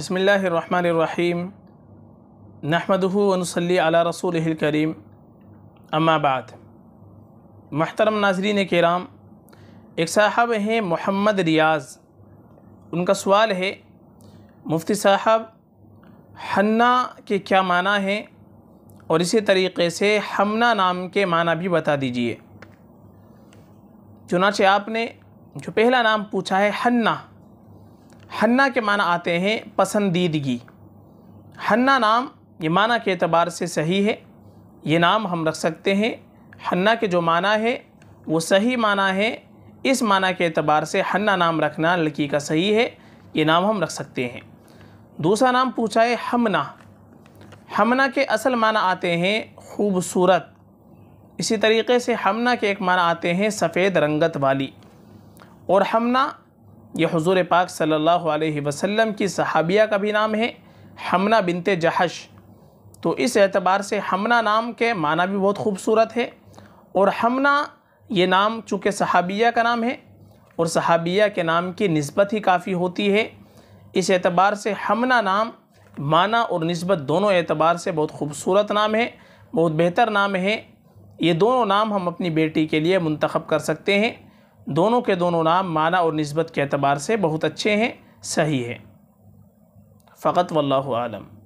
بسم اللہ الرحمن الرحیم نحمده ونصلی علی رسوله الكریم اما بعد محترم ناظرین کرام ایک صاحب ہیں محمد ریاض ان کا سوال ہے مفتی صاحب حنہ کے کیا معنی ہیں اور اسی طریقے سے ہمنہ نام کے معنی بھی بتا دیجئے چنانچہ آپ نے جو پہلا نام پوچھا ہے حنہ حنہ کے معنی آتے ہیں پسندیدگی حنہ نام یہ معنی کے اعتبار سے صحیح ہے یہ نام ہم رکھ سکتے ہیں حنہ کے جو معنی ہے وہ صحیح معنی ہے اس معنی کے اعتبار سے حنہ نام رکھنا لڑکی کا صحیح ہے یہ نام ہم رکھ سکتے ہیں دوسرا نام پوچھا ہے ہمنا کے اصل معنی آتے ہیں خوبصورت اسی طریقے سے ہمنا کے ایک معنی آتے ہیں سفید رنگت والی اور ہمنا یہ حضور پاک صلی اللہ علیہ وسلم کی صحابیہ کا بھی نام ہے حمنا بنت جہش تو اس اعتبار سے حمنا نام کے معنی بھی بہت خوبصورت ہے اور حمنا یہ نام چونکہ صحابیہ کا نام ہے اور صحابیہ کے نام کی نسبت ہی کافی ہوتی ہے اس اعتبار سے حمنا نام معنی اور نسبت دونوں اعتبار سے بہت خوبصورت نام ہے بہت بہتر نام ہے یہ دونوں نام ہم اپنی بیٹی کے لیے منتخب کر سکتے ہیں دونوں کے دونوں نام معنی اور نسبت کے اعتبار سے بہت اچھے ہیں صحیح ہیں فقط واللہ عالم